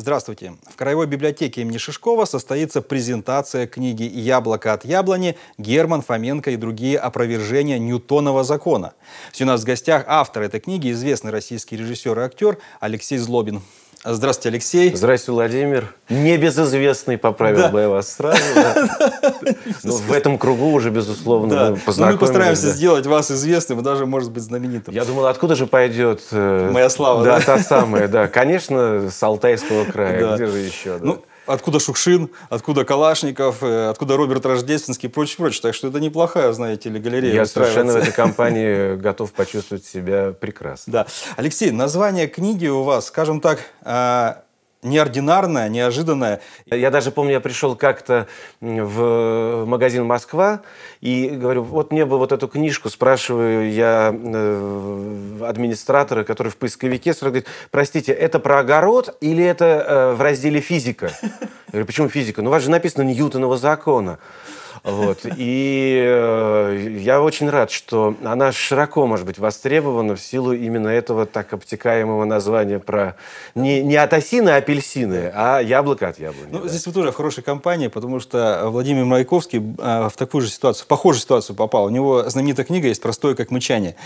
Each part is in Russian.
Здравствуйте. В Краевой библиотеке имени Шишкова состоится презентация книги «Яблоко от яблони» Герман Фоменко и другие опровержения Ньютонова закона. Сегодня у нас в гостях автор этой книги, известный российский режиссер и актер Алексей Злобин. Здравствуйте, Алексей. Здравствуйте, Владимир. Небезызвестный, поправил да. бы я вас сразу. Но ну, в этом кругу уже, безусловно, ну, мы познакомились. Мы постараемся сделать вас известным и даже, может быть, знаменитым. Я думал, откуда же пойдет... Э, Моя слава, да? та самая, да. Конечно, с Алтайского края. Где же еще? да. Ну, откуда Шукшин, откуда Калашников, э, откуда Роберт Рождественский и прочее, прочее. Так что это неплохая, знаете ли, галерея. Я совершенно в этой компании готов почувствовать себя прекрасно. Да. Алексей, название книги у вас, скажем так, а, неординарное, неожиданное. Я даже помню, я пришел как-то в магазин «Москва» и говорю, вот мне бы вот эту книжку, спрашиваю я э, администратора, который в поисковике, сразу говорит, простите, это про огород или это э, в разделе «физика»? Я говорю, почему физика? Ну, у вас же написано Ньютонова закона. Вот. И э, я очень рад, что она широко, может быть, востребована в силу именно этого так обтекаемого названия про не, не от осины а апельсины, а яблоко от яблони. Ну, да. Здесь вы тоже в хорошей компании, потому что Владимир Маяковский э, в такую же ситуацию, в похожую ситуацию попал. У него знаменитая книга есть «Простое как мычание».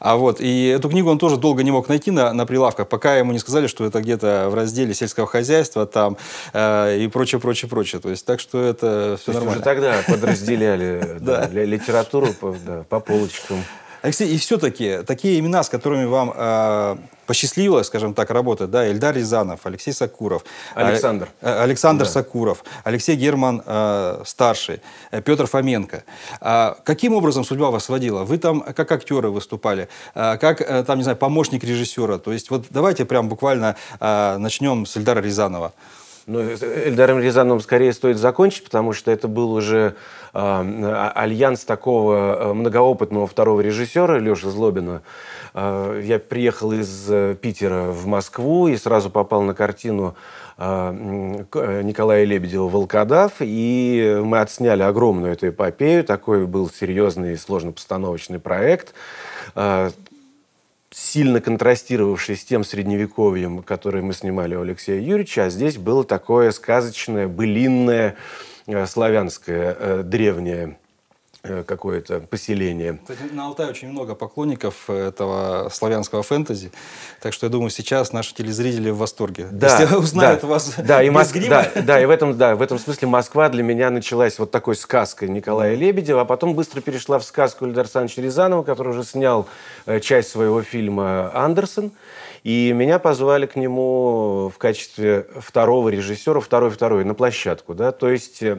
А вот, и эту книгу он тоже долго не мог найти на, на прилавках, пока ему не сказали, что это где-то в разделе сельского хозяйства там э, и прочее, прочее, прочее. То есть так что это все То нормально. Уже тогда подразделяли да, литературу по, да, по полочкам. Алексей, и все-таки такие имена, с которыми вам э, а, посчастливилось, скажем так, работать, да, Эльдар Рязанов, Алексей Сакуров, а, Александр, э, Александр да. Сакуров, Алексей Герман э, старший, э, Петр Фоменко. Э, каким образом судьба вас водила? Вы там как актеры выступали, э, как э, там не знаю помощник режиссера. То есть вот давайте прям буквально э, начнем с Эльдара Рязанова. Ну, э, Эльдаром Рязановым скорее стоит закончить, потому что это был уже э, альянс такого э, многоопытного второго режиссера Леши Злобина. Э, я приехал из э, Питера в Москву и сразу попал на картину э, Николая Лебедева «Волкодав», и мы отсняли огромную эту эпопею. Такой был серьезный и сложно постановочный проект сильно контрастировавший с тем средневековьем, которое мы снимали у Алексея Юрьевича, а здесь было такое сказочное, былинное, э, славянское, э, древнее Э, какое-то поселение. на Алтае очень много поклонников э, этого славянского фэнтези, так что я думаю, сейчас наши телезрители в восторге. Да, Если узнают да, вас да, и Моск... грима. Да, да, и в этом, да, в этом смысле Москва для меня началась вот такой сказкой Николая Лебедева, а потом быстро перешла в сказку Эльдара Александровича Рязанова, который уже снял э, часть своего фильма «Андерсон». И меня позвали к нему в качестве второго режиссера, второй-второй, на площадку. Да? То есть э,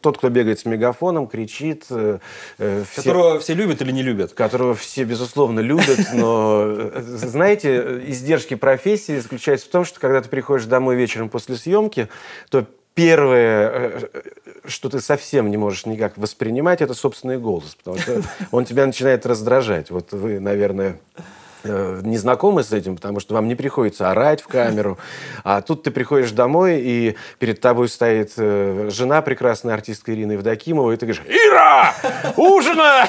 тот, кто бегает с мегафоном, кричит. Э, э, все, которого все любят или не любят? Которого все, безусловно, любят. Но, э, знаете, издержки профессии заключаются в том, что когда ты приходишь домой вечером после съемки, то первое, что ты совсем не можешь никак воспринимать, это собственный голос, потому что он тебя начинает раздражать. Вот вы, наверное, Э, не знакомы с этим, потому что вам не приходится орать в камеру. А тут ты приходишь домой, и перед тобой стоит э, жена прекрасной артистка Ирины Евдокимова, и ты говоришь, Ира, ужина!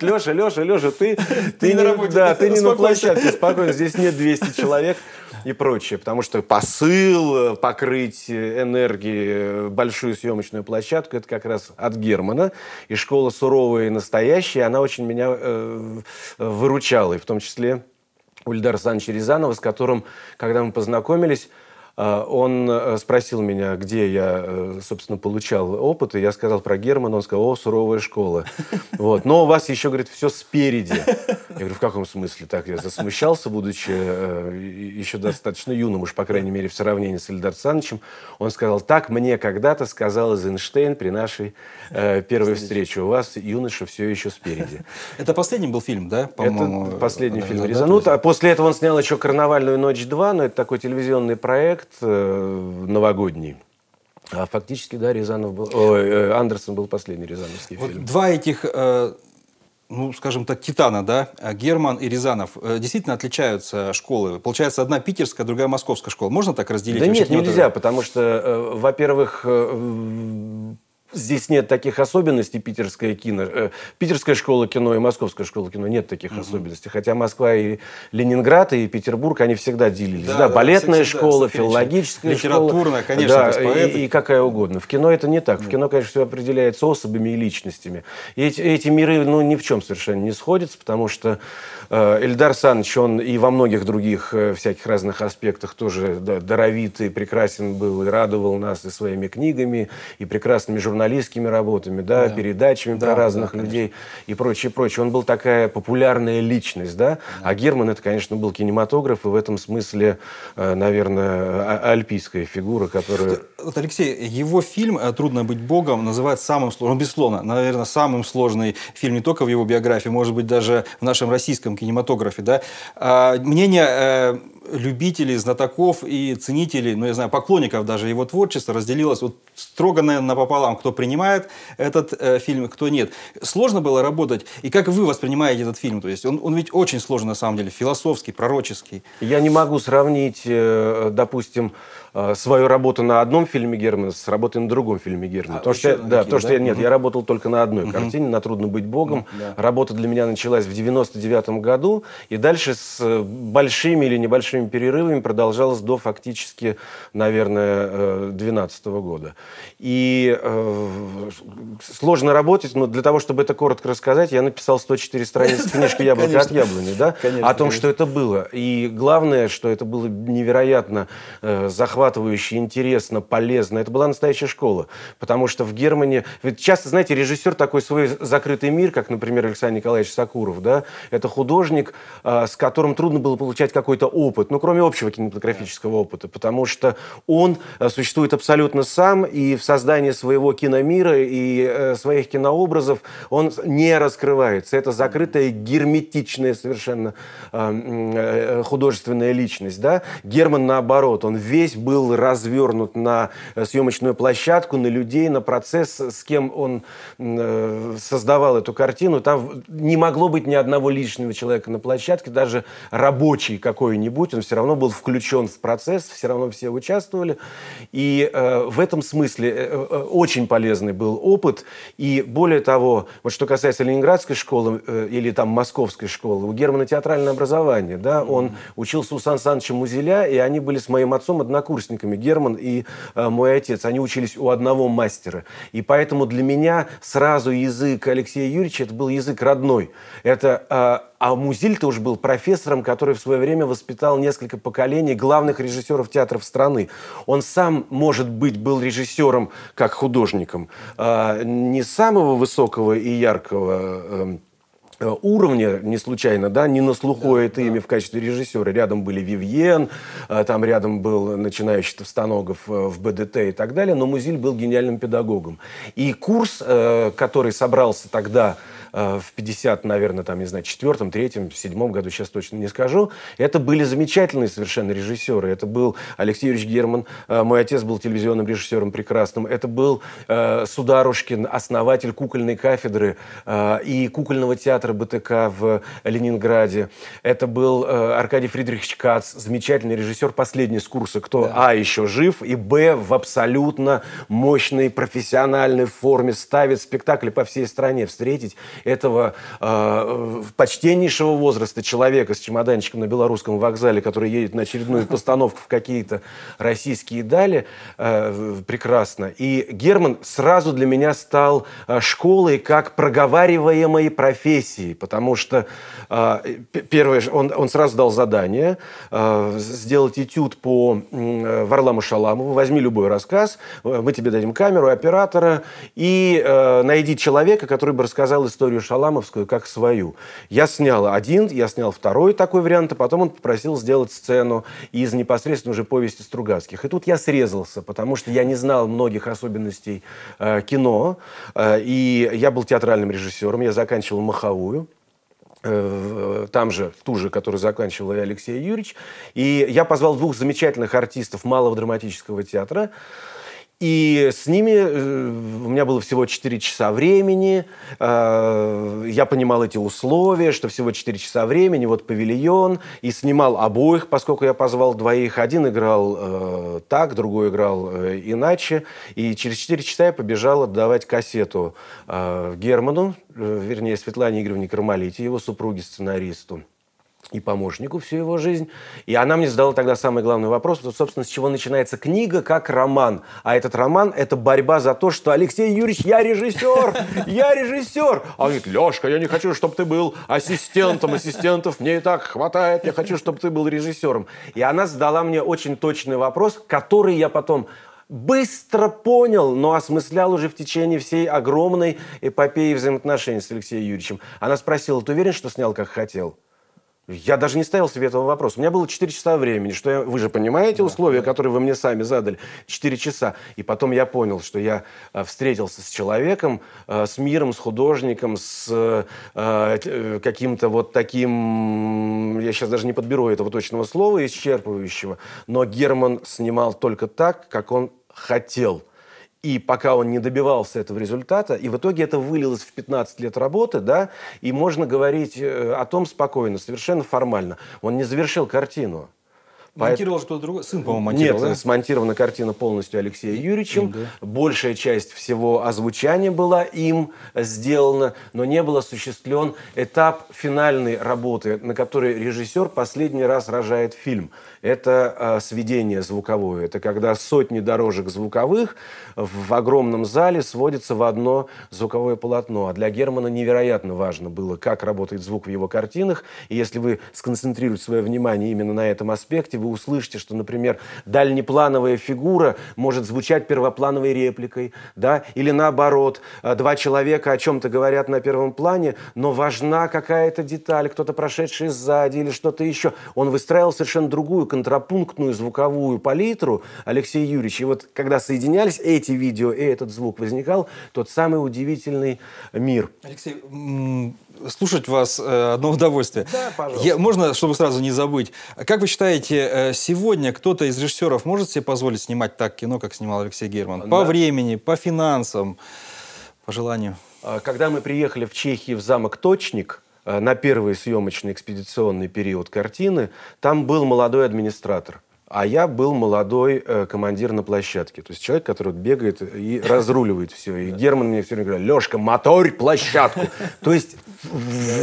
Леша, Леша, Леша, ты, ты, ты не, на работе, да, ты не на площадке, спокойно, здесь нет 200 человек и прочее. Потому что посыл, э, покрыть э, энергией э, большую съемочную площадку, это как раз от Германа. И школа суровая и настоящая, она очень меня э, выручала. И в том числе Ульдар Санч с которым, когда мы познакомились, а, он э, спросил меня, где я, э, собственно, получал опыт, и я сказал про Германа, он сказал, о, суровая школа. Вот. Но у вас еще, говорит, все спереди. Я говорю, в каком смысле? Так, я засмущался, будучи э, еще достаточно юным, уж, по крайней мере, в сравнении с Эльдар Санычем. Он сказал, так мне когда-то сказал Эйнштейн при нашей э, первой встрече. У вас, юноша, все еще спереди. Это последний был фильм, да? Это последний фильм «Резанут». А после этого он снял еще «Карнавальную ночь 2», но это такой телевизионный проект, проект э, новогодний. А фактически, да, Рязанов был, о, э, Андерсон был последний рязановский вот фильм. Два этих, э, ну, скажем так, титана, да, Герман и Рязанов, действительно отличаются школы. Получается, одна питерская, другая московская школа. Можно так разделить? Да нет, нельзя, потому что, во-первых, здесь нет таких особенностей питерская кино, э, питерская школа кино и московская школа кино нет таких mm особенностей, хотя Москва и Ленинград и Петербург они всегда делились, да, да, да балетная всегда, школа, филологическая школа, литературная, конечно, да, и, и какая угодно. В кино это не так, в кино, конечно, все определяется особыми и личностями. И эти, эти миры, ну, ни в чем совершенно не сходятся, потому что э, Эльдар Саныч, он и во многих других э, всяких разных аспектах тоже да, даровит прекрасен был, и радовал нас и своими книгами, и прекрасными журналами журналистскими работами, да, да. передачами да, про разных да, людей и прочее, прочее. Он был такая популярная личность, да? да. А Герман это, конечно, был кинематограф и в этом смысле, э, наверное, а, а, альпийская фигура, которая... Вот, Алексей, его фильм э, «Трудно быть богом» называют самым сложным, безусловно, наверное, самым сложный фильм не только в его биографии, может быть, даже в нашем российском кинематографе, да? А, мнение э, любителей, знатоков и ценителей, ну, я знаю, поклонников даже его творчества разделилось вот строго, наверное, пополам, кто принимает этот э, фильм, кто нет. Сложно было работать? И как вы воспринимаете этот фильм? То есть он, он ведь очень сложный, на самом деле, философский, пророческий. Я не могу сравнить, э, допустим, Э, свою работу на одном фильме Германа с работой на другом фильме Германа. А, потому что, я, да, какие, потому да? что я, нет, угу. я работал только на одной угу. картине, на «Трудно быть богом». Да. Работа для меня началась в 99 году, и дальше с э, большими или небольшими перерывами продолжалась до фактически, наверное, 12 э, года. И э, сложно работать, но для того, чтобы это коротко рассказать, я написал 104 страницы книжки «Яблоко от яблони», да, о том, что это было. И главное, что это было невероятно захватывающе захватывающе, интересно, полезно. Это была настоящая школа. Потому что в Германии... Ведь часто, знаете, режиссер такой свой закрытый мир, как, например, Александр Николаевич Сакуров, да? Это художник, а, с которым трудно было получать какой-то опыт, ну, кроме общего кинематографического опыта, потому что он а, существует абсолютно сам, и в создании своего киномира и э, своих кинообразов он не раскрывается. Это закрытая, герметичная совершенно а, э, э, художественная личность, да? Герман, наоборот, он весь был был развернут на э, съемочную площадку, на людей, на процесс, с кем он э, создавал эту картину. Там не могло быть ни одного лишнего человека на площадке, даже рабочий какой-нибудь, он все равно был включен в процесс, все равно все участвовали. И э, в этом смысле очень полезный был опыт. И более того, вот что касается Ленинградской школы или там Московской школы, у Германа театральное образование, да, он учился у Сан Саныча Музеля, и они были с моим отцом однокурсниками сокурсниками Герман и э, мой отец. Они учились у одного мастера. И поэтому для меня сразу язык Алексея Юрьевича это был язык родной. Это э, а Музиль-то уж был профессором, который в свое время воспитал несколько поколений главных режиссеров театров страны. Он сам, может быть, был режиссером как художником. Э, не самого высокого и яркого э, Э, уровня, не случайно, да, не на слуху да, это да. имя в качестве режиссера. Рядом были Вивьен, э, там рядом был начинающий станогов э, в БДТ и так далее, но Музиль был гениальным педагогом. И курс, который собрался тогда Э, в 50, наверное, там, не знаю, четвертом, третьем, седьмом году, сейчас точно не скажу. Это были замечательные совершенно режиссеры. Это был Алексей Юрьевич Герман, э, мой отец был телевизионным режиссером прекрасным. Это был э, Сударушкин, основатель кукольной кафедры и кукольного театра БТК в Ленинграде. Это был Аркадий Фридрихович Кац, замечательный режиссер, последний с курса, кто, да. а, еще жив, и, б, в абсолютно мощной профессиональной форме ставит спектакли по всей стране. Встретить этого э, почтеннейшего возраста человека с чемоданчиком на белорусском вокзале, который едет на очередную постановку в какие-то российские дали, э, прекрасно. И Герман сразу для меня стал э, школой как проговариваемой профессии, потому что э, первое, он, он сразу дал задание э, сделать этюд по э, Варламу Шаламову, возьми любой рассказ, э, мы тебе дадим камеру, оператора, и э, найди человека, который бы рассказал историю историю шаламовскую как свою. Я снял один, я снял второй такой вариант, а потом он попросил сделать сцену из непосредственно уже повести Стругацких. И тут я срезался, потому что я не знал многих особенностей э, кино, э, и я был театральным режиссером, я заканчивал «Маховую» э, там же, ту же, которую заканчивал и Алексей Юрьевич. И я позвал двух замечательных артистов Малого драматического театра. И с ними э, у меня было всего 4 часа времени. Э, я понимал эти условия, что всего 4 часа времени, вот павильон. И снимал обоих, поскольку я позвал двоих. Один играл э, так, другой играл иначе. И через 4 часа я побежал отдавать кассету Герману, вернее, Светлане Игоревне Кармалите, его супруге-сценаристу и помощнику всю его жизнь. И она мне задала тогда самый главный вопрос, вот, собственно, с чего начинается книга, как роман. А этот роман – это борьба за то, что Алексей Юрьевич, я режиссер, я режиссер. А он говорит, Лешка, я не хочу, чтобы ты был ассистентом, ассистентов мне и так хватает, я хочу, чтобы ты был режиссером. И она задала мне очень точный вопрос, который я потом быстро понял, но осмыслял уже в течение всей огромной эпопеи взаимоотношений с Алексеем Юрьевичем. Она спросила, ты уверен, что снял, как хотел? Я даже не ставил себе этого вопроса. У меня было 4 часа времени, что я, вы же понимаете да, условия, да. которые вы мне сами задали, 4 часа. И потом я понял, что я э, встретился с человеком, э, с миром, с художником, с э, каким-то вот таким, я сейчас даже не подберу этого точного слова, исчерпывающего, но Герман снимал только так, как он хотел – и пока он не добивался этого результата, и в итоге это вылилось в 15 лет работы, да, и можно говорить э, о том спокойно, совершенно формально. Он не завершил картину. Монтировал Поэт... кто-то другой? Сын, по-моему, монтировал, Нет, да? смонтирована картина полностью Алексеем Юрьевичем. Mm, да. Большая часть всего озвучания была им сделана, но не был осуществлен этап финальной работы, на который режиссер последний раз рожает фильм. Это э, сведение звуковое. Это когда сотни дорожек звуковых в огромном зале сводятся в одно звуковое полотно. А для Германа невероятно важно было, как работает звук в его картинах. И если вы сконцентрируете свое внимание именно на этом аспекте, вы услышите, что, например, дальнеплановая фигура может звучать первоплановой репликой, да, или наоборот, э, два человека о чем-то говорят на первом плане, но важна какая-то деталь, кто-то прошедший сзади или что-то еще. Он выстраивал совершенно другую контрапунктную звуковую палитру, Алексей Юрьевич. И вот когда соединялись эти видео и этот звук, возникал тот самый удивительный мир. Алексей, слушать вас э, одно удовольствие. Да, пожалуйста. Я, можно, чтобы сразу не забыть, как вы считаете, э, сегодня кто-то из режиссеров может себе позволить снимать так кино, как снимал Алексей Герман? Да. По времени, по финансам, по желанию? А, когда мы приехали в Чехию в замок Точник, э, на первый съемочный экспедиционный период картины, там был молодой администратор – а я был молодой э, командир на площадке. То есть человек, который бегает и разруливает все. И Герман мне все время говорил, Лешка, моторь площадку. То есть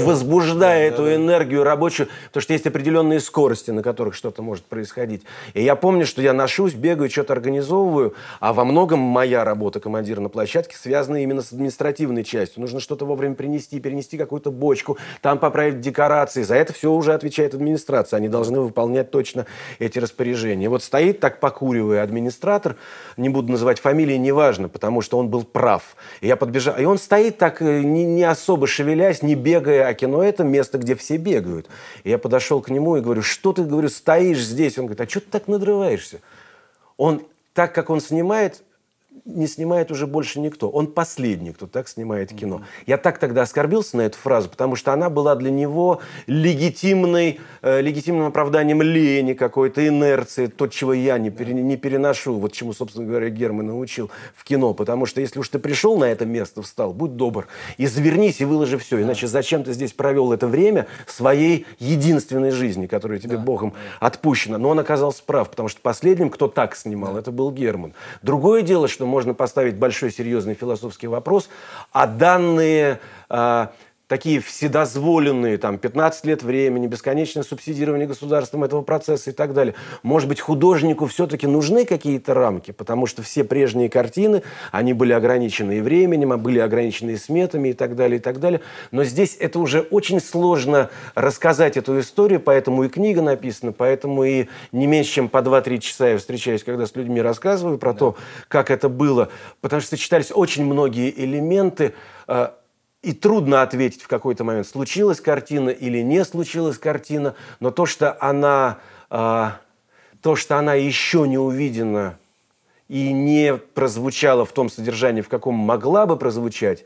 возбуждая эту энергию рабочую, потому что есть определенные скорости, на которых что-то может происходить. И я помню, что я ношусь, бегаю, что-то организовываю, а во многом моя работа командира на площадке связана именно с административной частью. Нужно что-то вовремя принести, перенести какую-то бочку, там поправить декорации. За это все уже отвечает администрация. Они должны выполнять точно эти распоряжения напряжение. Вот стоит так, покуривая администратор, не буду называть фамилии, неважно, потому что он был прав. И я подбежал, и он стоит так, э, не, не особо шевелясь, не бегая, а кино это место, где все бегают. И я подошел к нему и говорю, что ты, говорю, стоишь здесь? Он говорит, а что ты так надрываешься? Он так как он снимает, не снимает уже больше никто. Он последний, кто так снимает кино. Mm-hmm. Я так тогда оскорбился на эту фразу, потому что она была для него легитимной, э, легитимным оправданием лени какой-то, инерции, то, чего я не, пере, не переношу, вот чему, собственно говоря, Герман научил в кино. Потому что если уж ты пришел на это место, встал, будь добр, и извернись и выложи все. Иначе зачем ты здесь провел это время своей единственной жизни, которая тебе да. Богом отпущена? Но он оказался прав, потому что последним, кто так снимал, да. это был Герман. Другое дело, что можно поставить большой серьезный философский вопрос, а данные а, такие вседозволенные, там, 15 лет времени, бесконечное субсидирование государством этого процесса и так далее. Может быть, художнику все-таки нужны какие-то рамки, потому что все прежние картины, они были ограничены и временем, а были ограничены и сметами и так далее, и так далее. Но здесь это уже очень сложно рассказать эту историю, поэтому и книга написана, поэтому и не меньше, чем по 2-3 часа я встречаюсь, когда с людьми рассказываю про да. то, как это было, потому что сочетались очень многие элементы, а, и трудно ответить в какой-то момент, случилась картина или не случилась картина, но то, что она, э, то, что она еще не увидена и не прозвучала в том содержании, в каком могла бы прозвучать,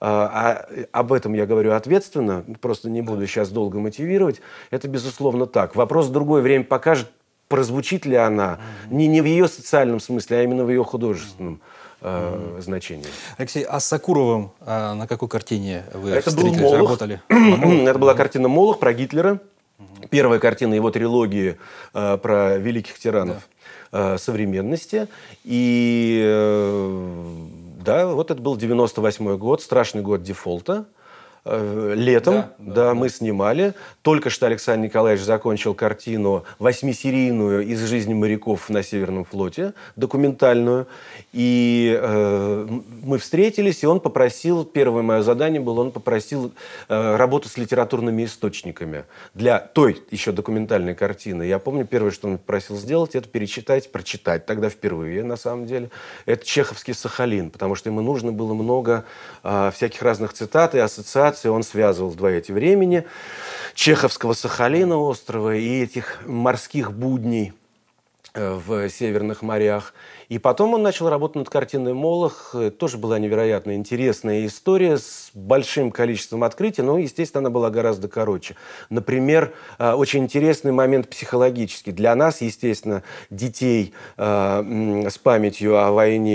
а, а об этом я говорю ответственно, просто не буду сейчас долго мотивировать, это безусловно так. Вопрос в другое время покажет, прозвучит ли она, mm-hmm. не, не в ее социальном смысле, а именно в ее художественном. Mm-hmm э, значение. Алексей, а с Сакуровым а на какой картине вы Это был Молох. работали? Это была картина «Молох» про Гитлера. Первая картина его трилогии э, про великих тиранов да. э, современности. И э, да, вот это был 98 год, страшный год дефолта. Э, летом, да, да, да, мы снимали. Только что Александр Николаевич закончил картину восьмисерийную из жизни моряков на Северном флоте, документальную. И э, мы встретились, и он попросил, первое мое задание было, он попросил э, работу с литературными источниками для той еще документальной картины. Я помню, первое, что он попросил сделать, это перечитать, прочитать тогда впервые, на самом деле. Это чеховский Сахалин, потому что ему нужно было много э, всяких разных цитат и ассоциаций миграции, он связывал два эти времени Чеховского Сахалина острова и этих морских будней э, в Северных морях – и потом он начал работать над картиной «Молох». Э, тоже была невероятно интересная история с большим количеством открытий, но, естественно, она была гораздо короче. Например, э, очень интересный момент психологический. Для нас, естественно, детей э, с памятью о войне,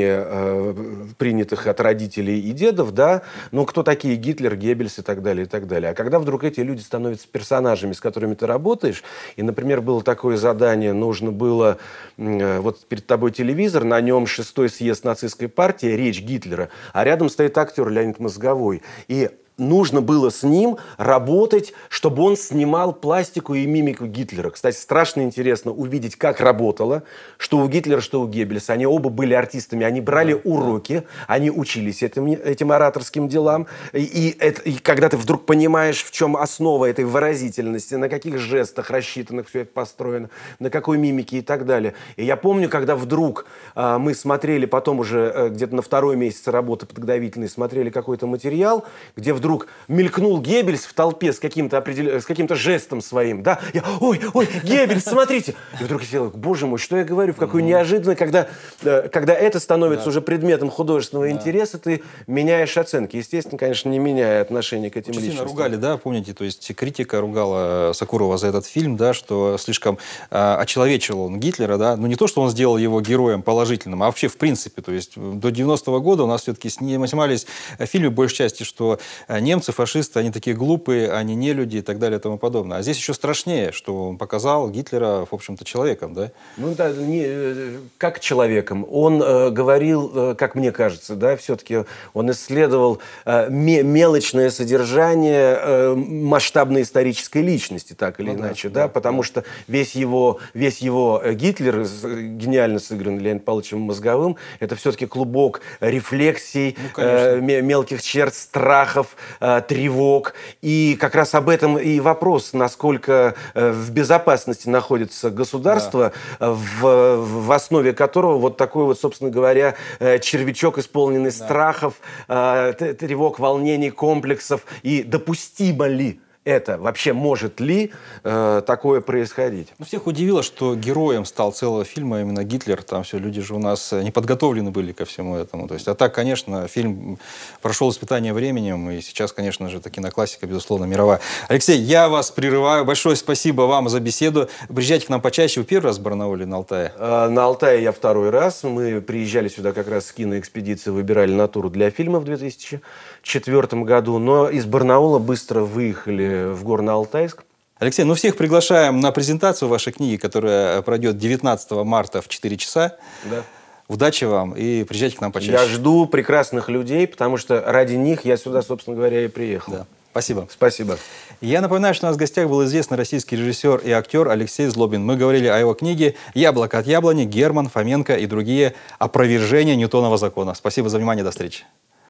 принятых от родителей и дедов, да, ну, кто такие Гитлер, Геббельс и так далее, и так далее. А когда вдруг эти люди становятся персонажами, с которыми ты работаешь, и, например, было такое задание, нужно было, вот перед тобой телевизор, Гитлер, на нем шестой съезд нацистской партии, речь Гитлера, а рядом стоит актер Леонид Мозговой. И нужно было с ним работать, чтобы он снимал пластику и мимику Гитлера. Кстати, страшно интересно увидеть, как работало, что у Гитлера, что у Геббельса. Они оба были артистами, они брали уроки, они учились этим, этим ораторским делам. И, это, и когда ты вдруг понимаешь, в чем основа этой выразительности, на каких жестах рассчитанных все это построено, на какой мимике и так далее. И я помню, когда вдруг э, мы смотрели потом уже э, где-то на второй месяц работы подготовительной, смотрели какой-то материал, где вдруг вдруг мелькнул Геббельс в толпе с каким-то определ... с каким-то жестом своим, да, я, ой, ой, Геббельс, смотрите, и вдруг я сделал, боже мой, что я говорю, в какую неожиданность, когда, э, когда это становится да. уже предметом художественного да. интереса, ты меняешь оценки, естественно, конечно, не меняя отношение к ну, этим Очень личностям. ругали, да, помните, то есть критика ругала э, Сакурова за этот фильм, да, что слишком э, очеловечил он Гитлера, да, ну не то, что он сделал его героем положительным, а вообще в принципе, то есть э, до 90-го года у нас все-таки снимались фильмы, большей части, что а немцы, фашисты, они такие глупые, они не люди и так далее и тому подобное. А здесь еще страшнее, что он показал Гитлера, в общем-то, человеком, да? Ну да, не, э, как человеком. Он э, говорил, э, как мне кажется, да, все-таки он исследовал э, мелочное содержание э, масштабной исторической личности, так или ну, иначе, да, да, да, потому да. что весь его, весь его э, Гитлер, гениально сыгранный Леонидом Павловичем Мозговым, это все-таки клубок рефлексий, ну, э, мелких черт, страхов, Э, тревог. И как раз об этом и вопрос, насколько э, в безопасности находится государство, да. в, в основе которого вот такой вот, собственно говоря, э, червячок, исполненный да. страхов, тревог, волнений, комплексов и допустимо ли это? Вообще может ли э, такое происходить? Ну, всех удивило, что героем стал целого фильма именно Гитлер. Там все люди же у нас э, не подготовлены были ко всему этому. То есть, а так, конечно, фильм прошел испытание временем, и сейчас, конечно же, это киноклассика, безусловно, мировая. Алексей, я вас прерываю. Большое спасибо вам за беседу. Приезжайте к нам почаще. Вы первый раз в Барнауле на Алтае? Э, на Алтае я второй раз. Мы приезжали сюда как раз с киноэкспедиции, выбирали натуру для фильма в 2004 году, но из Барнаула быстро выехали в Горно-Алтайск. Алексей, ну всех приглашаем на презентацию вашей книги, которая пройдет 19 марта в 4 часа. Да. Удачи вам и приезжайте к нам почаще. Я жду прекрасных людей, потому что ради них я сюда, собственно говоря, и приехал. Да. Спасибо. Спасибо. Я напоминаю, что у нас в гостях был известный российский режиссер и актер Алексей Злобин. Мы говорили о его книге «Яблоко от яблони», Герман, Фоменко и другие опровержения Ньютонова закона. Спасибо за внимание. До встречи.